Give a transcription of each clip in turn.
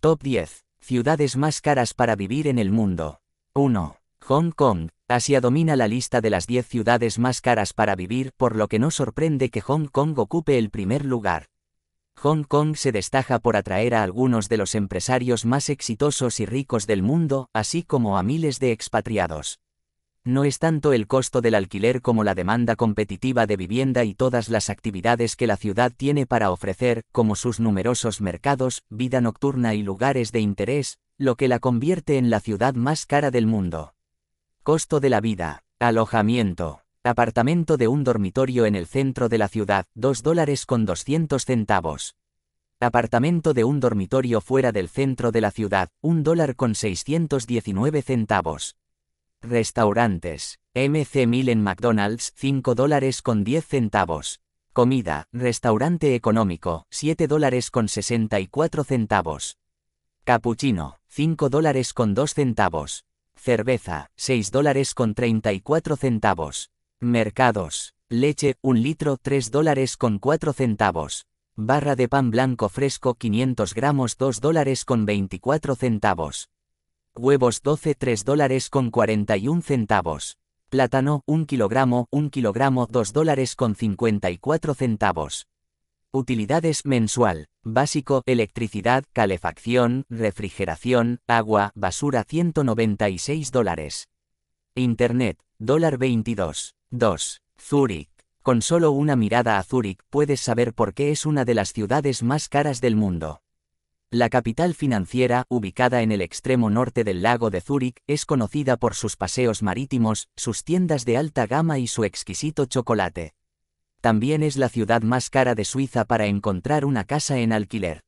Top 10. Ciudades más caras para vivir en el mundo. 1. Hong Kong. Asia domina la lista de las 10 ciudades más caras para vivir, por lo que no sorprende que Hong Kong ocupe el primer lugar. Hong Kong se destaca por atraer a algunos de los empresarios más exitosos y ricos del mundo, así como a miles de expatriados no es tanto el costo del alquiler como la demanda competitiva de vivienda y todas las actividades que la ciudad tiene para ofrecer, como sus numerosos mercados, vida nocturna y lugares de interés, lo que la convierte en la ciudad más cara del mundo. Costo de la vida, alojamiento, apartamento de un dormitorio en el centro de la ciudad, 2 dólares con 200 centavos. Apartamento de un dormitorio fuera del centro de la ciudad, 1 dólar con 619 centavos. Restaurantes. MC 1000 en McDonald's, 5 dólares con 10 centavos. Comida, restaurante económico, 7 dólares con 64 centavos. Cappuccino, 5 dólares con 2 centavos. Cerveza, 6 dólares con 34 centavos. Mercados. Leche, 1 litro, 3 dólares con 4 centavos. Barra de pan blanco fresco, 500 gramos, 2 dólares con 24 centavos. Huevos 12 3 dólares con 41 centavos. Plátano 1 kilogramo 1 kilogramo 2 dólares con 54 centavos. Utilidades mensual. Básico, electricidad, calefacción, refrigeración, agua, basura 196 dólares. Internet, dólar 22. 2. Zúrich. Con solo una mirada a Zúrich puedes saber por qué es una de las ciudades más caras del mundo. La capital financiera, ubicada en el extremo norte del lago de Zúrich, es conocida por sus paseos marítimos, sus tiendas de alta gama y su exquisito chocolate. También es la ciudad más cara de Suiza para encontrar una casa en alquiler.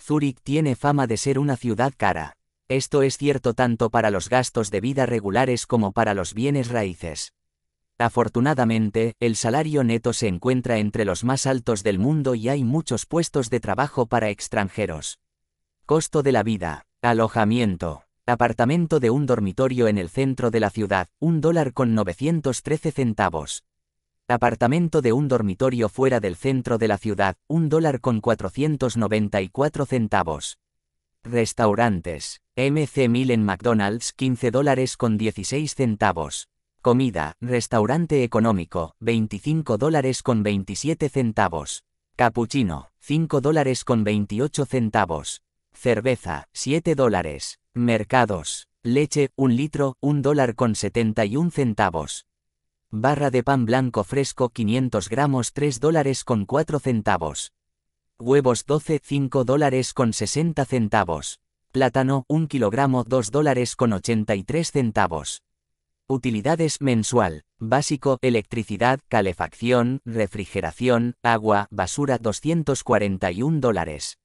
Zúrich tiene fama de ser una ciudad cara. Esto es cierto tanto para los gastos de vida regulares como para los bienes raíces. Afortunadamente, el salario neto se encuentra entre los más altos del mundo y hay muchos puestos de trabajo para extranjeros. Costo de la vida. Alojamiento. Apartamento de un dormitorio en el centro de la ciudad, un dólar con 913 centavos. Apartamento de un dormitorio fuera del centro de la ciudad, un dólar con 494 centavos. Restaurantes. MC 1000 en McDonald's, 15 dólares con 16 centavos. Comida, restaurante económico, 25 dólares con 27 centavos. Cappuccino, 5 dólares con 28 centavos cerveza, 7 dólares, mercados, leche, 1 litro, 1 dólar con 71 centavos. Barra de pan blanco fresco 500 gramos 3 dólares con 4 centavos. Huevos 12, 5 dólares con 60 centavos. Plátano, 1 kilogramo 2 dólares con 83 centavos. Utilidades mensual. Básico, electricidad, calefacción, refrigeración, agua, basura 241 dólares.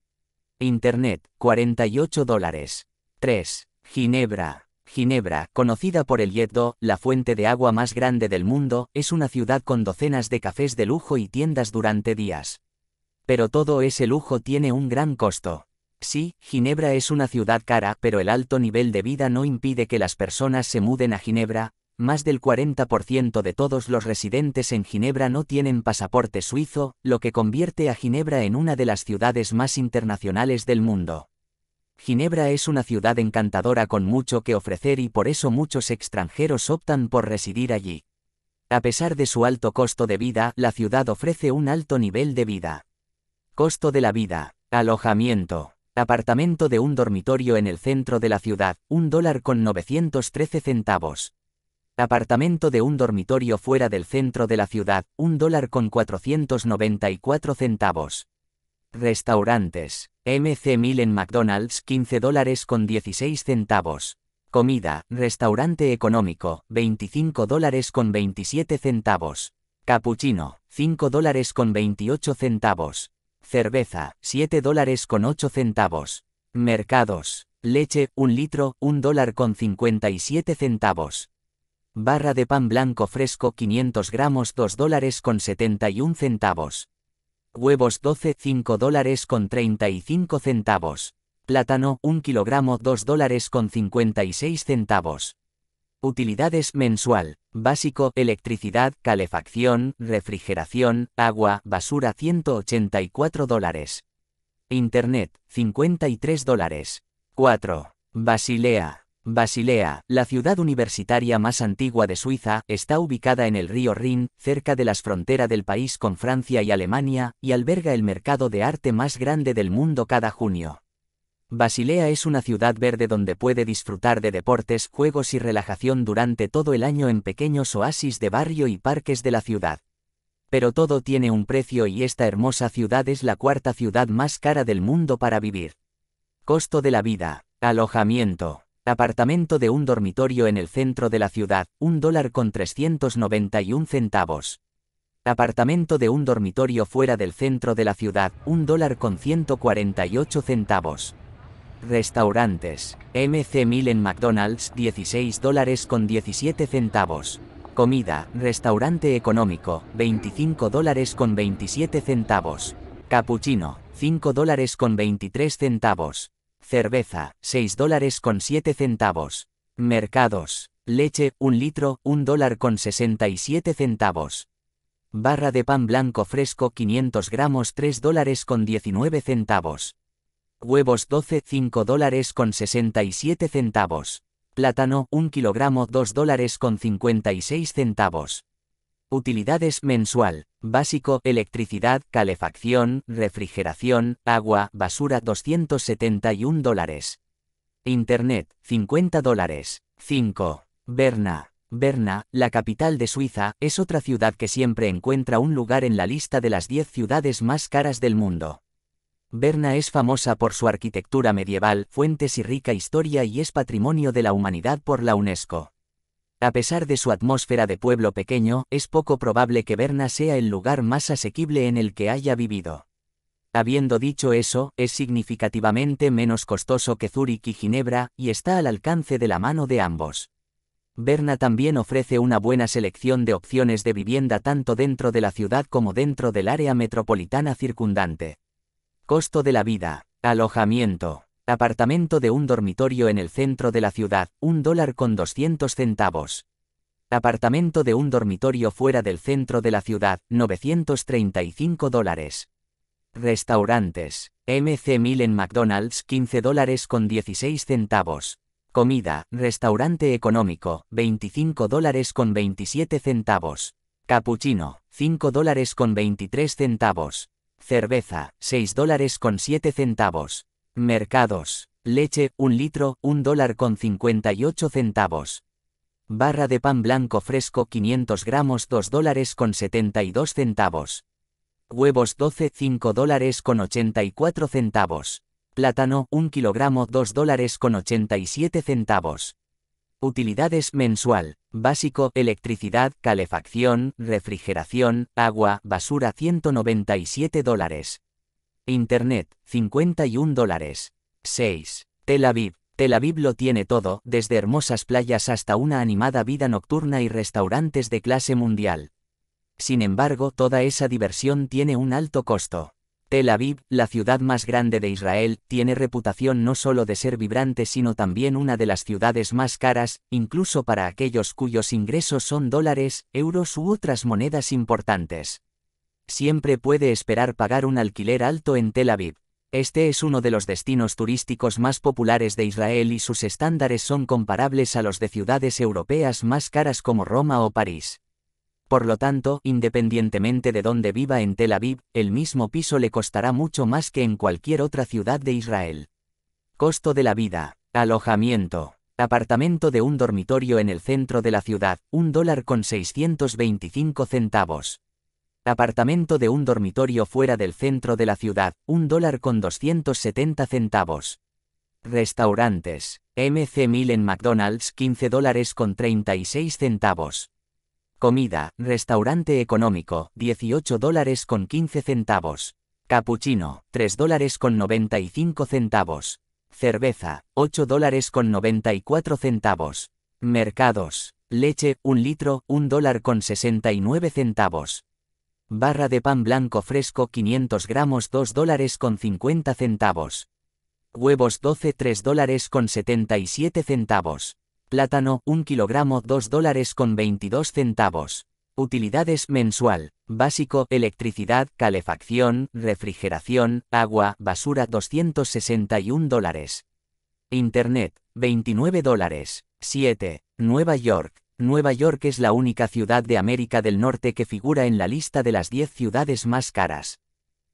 Internet, 48 dólares. 3. Ginebra. Ginebra, conocida por el Yeddo, la fuente de agua más grande del mundo, es una ciudad con docenas de cafés de lujo y tiendas durante días. Pero todo ese lujo tiene un gran costo. Sí, Ginebra es una ciudad cara, pero el alto nivel de vida no impide que las personas se muden a Ginebra, más del 40% de todos los residentes en Ginebra no tienen pasaporte suizo, lo que convierte a Ginebra en una de las ciudades más internacionales del mundo. Ginebra es una ciudad encantadora con mucho que ofrecer y por eso muchos extranjeros optan por residir allí. A pesar de su alto costo de vida, la ciudad ofrece un alto nivel de vida. Costo de la vida. Alojamiento. Apartamento de un dormitorio en el centro de la ciudad, un dólar con 913 centavos. Apartamento de un dormitorio fuera del centro de la ciudad, un dólar con 494 centavos. Restaurantes. MC 1000 en McDonald's 15 dólares con 16 centavos. Comida, restaurante económico, 25 dólares con 27 centavos. Cappuccino, 5 dólares con 28 centavos. Cerveza, 7 dólares con 8 centavos. Mercados. Leche, 1 litro, 1 dólar con 57 centavos barra de pan blanco fresco 500 gramos 2 dólares con 71 centavos. Huevos 12 5 dólares con 35 centavos. Plátano 1 kilogramo 2 dólares con 56 centavos. Utilidades mensual. Básico, electricidad, calefacción, refrigeración, agua, basura 184 dólares. Internet, 53 dólares. 4. Basilea, Basilea, la ciudad universitaria más antigua de Suiza, está ubicada en el río Rin, cerca de las fronteras del país con Francia y Alemania, y alberga el mercado de arte más grande del mundo cada junio. Basilea es una ciudad verde donde puede disfrutar de deportes, juegos y relajación durante todo el año en pequeños oasis de barrio y parques de la ciudad. Pero todo tiene un precio y esta hermosa ciudad es la cuarta ciudad más cara del mundo para vivir. Costo de la vida, alojamiento, Apartamento de un dormitorio en el centro de la ciudad, un dólar con 391 centavos. Apartamento de un dormitorio fuera del centro de la ciudad, un dólar con 148 centavos. Restaurantes. MC 1000 en McDonald's, 16 dólares con 17 centavos. Comida, restaurante económico, 25 dólares con 27 centavos. Cappuccino, 5 dólares con 23 centavos cerveza, 6 dólares con 7 centavos. Mercados, leche, 1 litro, 1 dólar con 67 centavos. Barra de pan blanco fresco 500 gramos 3 dólares con 19 centavos. Huevos 12 5 dólares con 67 centavos. Plátano 1 kilogramo 2 dólares con 56 centavos. Utilidades mensual. Básico, electricidad, calefacción, refrigeración, agua, basura 271 dólares. Internet, 50 dólares. 5. Berna. Berna, la capital de Suiza, es otra ciudad que siempre encuentra un lugar en la lista de las 10 ciudades más caras del mundo. Berna es famosa por su arquitectura medieval, fuentes y rica historia y es patrimonio de la humanidad por la UNESCO. A pesar de su atmósfera de pueblo pequeño, es poco probable que Berna sea el lugar más asequible en el que haya vivido. Habiendo dicho eso, es significativamente menos costoso que Zurich y Ginebra, y está al alcance de la mano de ambos. Berna también ofrece una buena selección de opciones de vivienda tanto dentro de la ciudad como dentro del área metropolitana circundante. Costo de la vida, alojamiento, Apartamento de un dormitorio en el centro de la ciudad, un dólar con 200 centavos. Apartamento de un dormitorio fuera del centro de la ciudad, 935 dólares. Restaurantes. MC 1000 en McDonald's, 15 dólares con 16 centavos. Comida, restaurante económico, 25 dólares con 27 centavos. Cappuccino, 5 dólares con 23 centavos. Cerveza, 6 dólares con 7 centavos. Mercados. Leche, 1 litro, 1 dólar con 58 centavos. Barra de pan blanco fresco 500 gramos 2 dólares con 72 centavos. Huevos 12 5 dólares con 84 centavos. Plátano 1 kilogramo 2 dólares con 87 centavos. Utilidades mensual. Básico, electricidad, calefacción, refrigeración, agua, basura 197 dólares. Internet, 51 dólares. 6. Tel Aviv. Tel Aviv lo tiene todo, desde hermosas playas hasta una animada vida nocturna y restaurantes de clase mundial. Sin embargo, toda esa diversión tiene un alto costo. Tel Aviv, la ciudad más grande de Israel, tiene reputación no solo de ser vibrante sino también una de las ciudades más caras, incluso para aquellos cuyos ingresos son dólares, euros u otras monedas importantes siempre puede esperar pagar un alquiler alto en Tel Aviv. Este es uno de los destinos turísticos más populares de Israel y sus estándares son comparables a los de ciudades europeas más caras como Roma o París. Por lo tanto, independientemente de dónde viva en Tel Aviv, el mismo piso le costará mucho más que en cualquier otra ciudad de Israel. Costo de la vida. Alojamiento. Apartamento de un dormitorio en el centro de la ciudad, un dólar con 625 centavos. Apartamento de un dormitorio fuera del centro de la ciudad, un dólar con 270 centavos. Restaurantes. MC 1000 en McDonald's 15 dólares con 36 centavos. Comida, restaurante económico, 18 dólares con 15 centavos. Capuchino, 3 dólares con 95 centavos. Cerveza, 8 dólares con 94 centavos. Mercados. Leche, 1 litro, 1 dólar con 69 centavos. Barra de pan blanco fresco 500 gramos 2 dólares con 50 centavos. Huevos 12 3 dólares con 77 centavos. Plátano 1 kilogramo 2 dólares con 22 centavos. Utilidades mensual. Básico, electricidad, calefacción, refrigeración, agua, basura 261 dólares. Internet, 29 dólares. 7. Nueva York, Nueva York es la única ciudad de América del Norte que figura en la lista de las 10 ciudades más caras.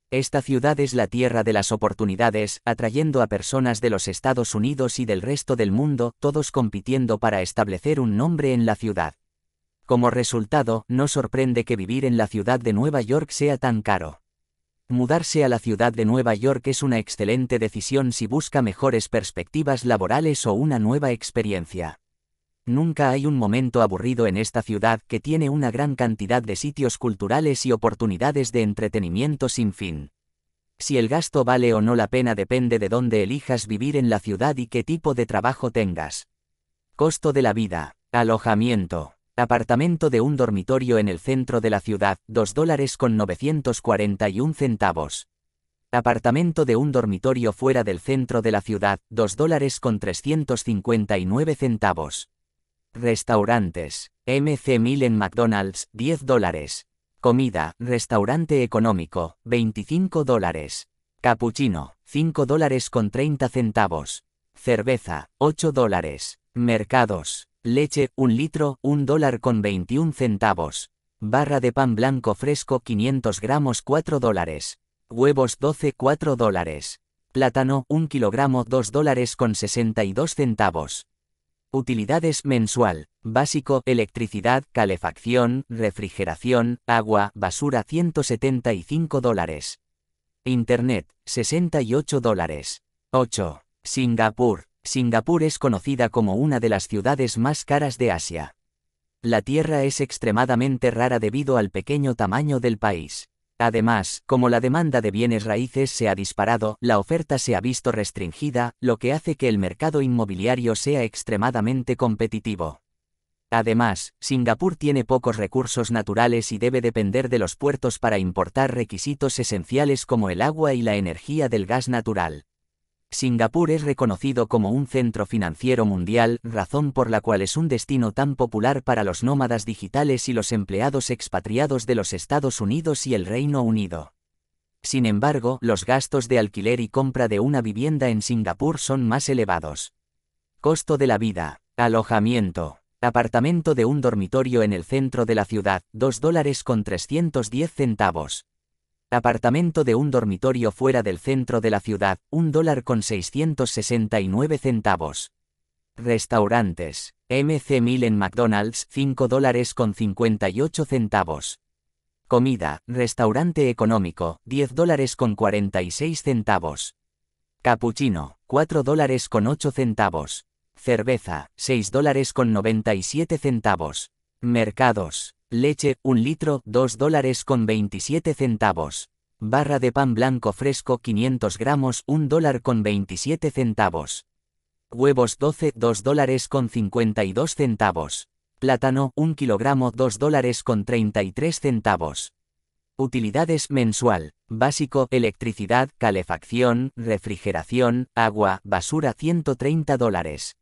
Esta ciudad es la tierra de las oportunidades, atrayendo a personas de los Estados Unidos y del resto del mundo, todos compitiendo para establecer un nombre en la ciudad. Como resultado, no sorprende que vivir en la ciudad de Nueva York sea tan caro. Mudarse a la ciudad de Nueva York es una excelente decisión si busca mejores perspectivas laborales o una nueva experiencia. Nunca hay un momento aburrido en esta ciudad que tiene una gran cantidad de sitios culturales y oportunidades de entretenimiento sin fin. Si el gasto vale o no la pena depende de dónde elijas vivir en la ciudad y qué tipo de trabajo tengas. Costo de la vida. Alojamiento. Apartamento de un dormitorio en el centro de la ciudad, 2 dólares con 941 centavos. Apartamento de un dormitorio fuera del centro de la ciudad, 2 dólares con 359 centavos. Restaurantes. MC 1000 en McDonald's, 10 dólares. Comida, restaurante económico, 25 dólares. Cappuccino, 5 dólares con 30 centavos. Cerveza, 8 dólares. Mercados. Leche, 1 litro, 1 dólar con 21 centavos. Barra de pan blanco fresco 500 gramos 4 dólares. Huevos 12 4 dólares. Plátano 1 kilogramo 2 dólares con 62 centavos. Utilidades mensual. Básico, electricidad, calefacción, refrigeración, agua, basura 175 dólares. Internet, 68 dólares. 8. Singapur. Singapur es conocida como una de las ciudades más caras de Asia. La tierra es extremadamente rara debido al pequeño tamaño del país. Además, como la demanda de bienes raíces se ha disparado, la oferta se ha visto restringida, lo que hace que el mercado inmobiliario sea extremadamente competitivo. Además, Singapur tiene pocos recursos naturales y debe depender de los puertos para importar requisitos esenciales como el agua y la energía del gas natural. Singapur es reconocido como un centro financiero mundial, razón por la cual es un destino tan popular para los nómadas digitales y los empleados expatriados de los Estados Unidos y el Reino Unido. Sin embargo, los gastos de alquiler y compra de una vivienda en Singapur son más elevados. Costo de la vida, alojamiento, apartamento de un dormitorio en el centro de la ciudad, 2 dólares con 310 centavos. Apartamento de un dormitorio fuera del centro de la ciudad, 1 dólar con 669 centavos. Restaurantes. MC 1000 en McDonald's, 5 dólares con 58 centavos. Comida, restaurante económico, 10 dólares con 46 centavos. Capuchino, 4 dólares con 8 centavos. Cerveza, 6 dólares con 97 centavos. Mercados. Leche, 1 litro, 2 dólares con 27 centavos. Barra de pan blanco fresco 500 gramos, 1 dólar con 27 centavos. Huevos 12, 2 dólares con 52 centavos. Plátano, 1 kilogramo, 2 dólares con 33 centavos. Utilidades mensual. Básico, electricidad, calefacción, refrigeración, agua, basura 130 dólares.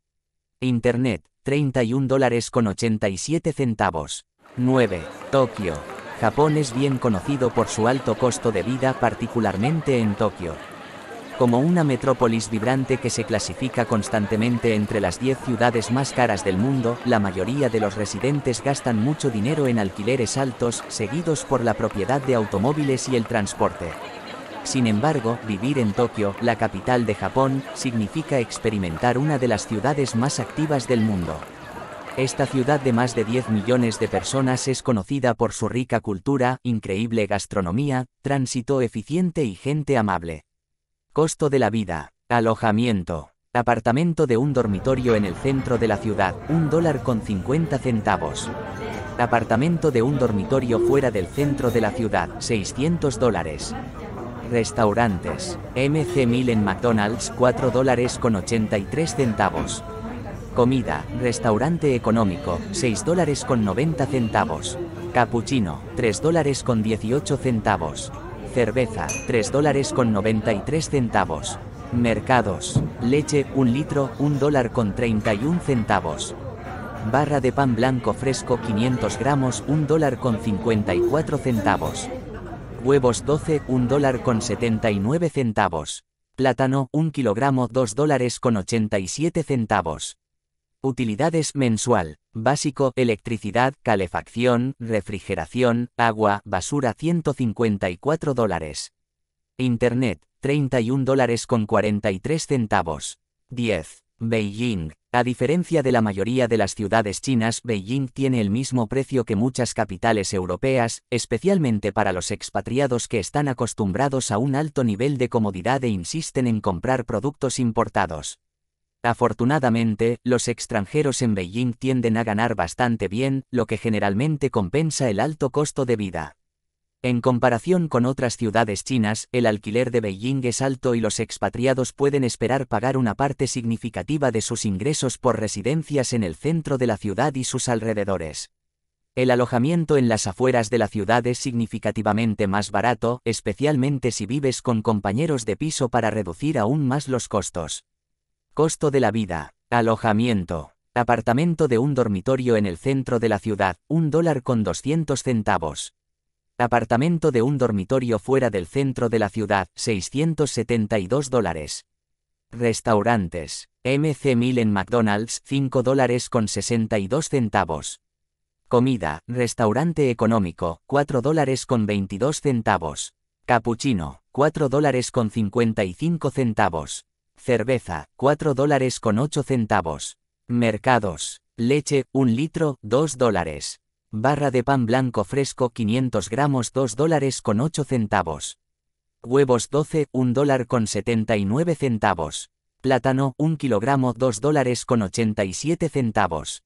Internet, 31 dólares con 87 centavos. 9. Tokio. Japón es bien conocido por su alto costo de vida particularmente en Tokio. Como una metrópolis vibrante que se clasifica constantemente entre las 10 ciudades más caras del mundo, la mayoría de los residentes gastan mucho dinero en alquileres altos, seguidos por la propiedad de automóviles y el transporte. Sin embargo, vivir en Tokio, la capital de Japón, significa experimentar una de las ciudades más activas del mundo. Esta ciudad de más de 10 millones de personas es conocida por su rica cultura, increíble gastronomía, tránsito eficiente y gente amable. Costo de la vida. Alojamiento. Apartamento de un dormitorio en el centro de la ciudad, un dólar con 50 centavos. Apartamento de un dormitorio fuera del centro de la ciudad, 600 dólares. Restaurantes. MC 1000 en McDonald's, 4 dólares con 83 centavos. Comida, restaurante económico, 6 dólares con 90 centavos. Cappuccino, 3 dólares con 18 centavos. Cerveza, 3 dólares con 93 centavos. Mercados, leche, 1 litro, 1 dólar con 31 centavos. Barra de pan blanco fresco 500 gramos, 1 dólar con 54 centavos. Huevos 12, 1 dólar con 79 centavos. Plátano, 1 kilogramo, 2 dólares con 87 centavos. Utilidades mensual. Básico, electricidad, calefacción, refrigeración, agua, basura 154 dólares. Internet, 31 dólares con 43 centavos. 10. Beijing. A diferencia de la mayoría de las ciudades chinas, Beijing tiene el mismo precio que muchas capitales europeas, especialmente para los expatriados que están acostumbrados a un alto nivel de comodidad e insisten en comprar productos importados. Afortunadamente, los extranjeros en Beijing tienden a ganar bastante bien, lo que generalmente compensa el alto costo de vida. En comparación con otras ciudades chinas, el alquiler de Beijing es alto y los expatriados pueden esperar pagar una parte significativa de sus ingresos por residencias en el centro de la ciudad y sus alrededores. El alojamiento en las afueras de la ciudad es significativamente más barato, especialmente si vives con compañeros de piso para reducir aún más los costos. Costo de la vida. Alojamiento. Apartamento de un dormitorio en el centro de la ciudad, un dólar con 200 centavos. Apartamento de un dormitorio fuera del centro de la ciudad, 672 dólares. Restaurantes. MC 1000 en McDonald's, 5 dólares con 62 centavos. Comida, restaurante económico, 4 dólares con 22 centavos. Capuchino, 4 dólares con 55 centavos. Cerveza, 4 dólares con 8 centavos. Mercados. Leche, 1 litro, 2 dólares. Barra de pan blanco fresco 500 gramos 2 dólares con 8 centavos. Huevos 12, 1 dólar con 79 centavos. Plátano, 1 kilogramo 2 dólares con 87 centavos.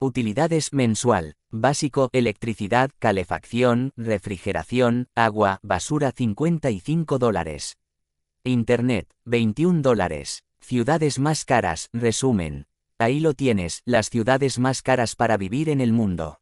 Utilidades mensual. Básico, electricidad, calefacción, refrigeración, agua, basura 55 dólares. Internet, 21 dólares. Ciudades más caras, resumen. Ahí lo tienes, las ciudades más caras para vivir en el mundo.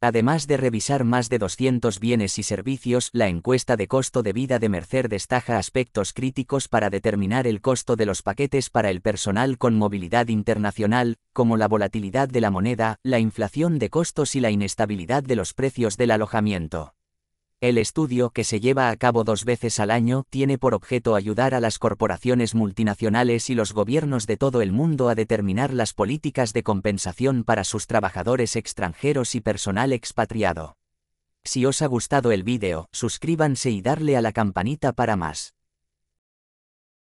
Además de revisar más de 200 bienes y servicios, la encuesta de costo de vida de Mercer destaja aspectos críticos para determinar el costo de los paquetes para el personal con movilidad internacional, como la volatilidad de la moneda, la inflación de costos y la inestabilidad de los precios del alojamiento. El estudio, que se lleva a cabo dos veces al año, tiene por objeto ayudar a las corporaciones multinacionales y los gobiernos de todo el mundo a determinar las políticas de compensación para sus trabajadores extranjeros y personal expatriado. Si os ha gustado el vídeo, suscríbanse y darle a la campanita para más.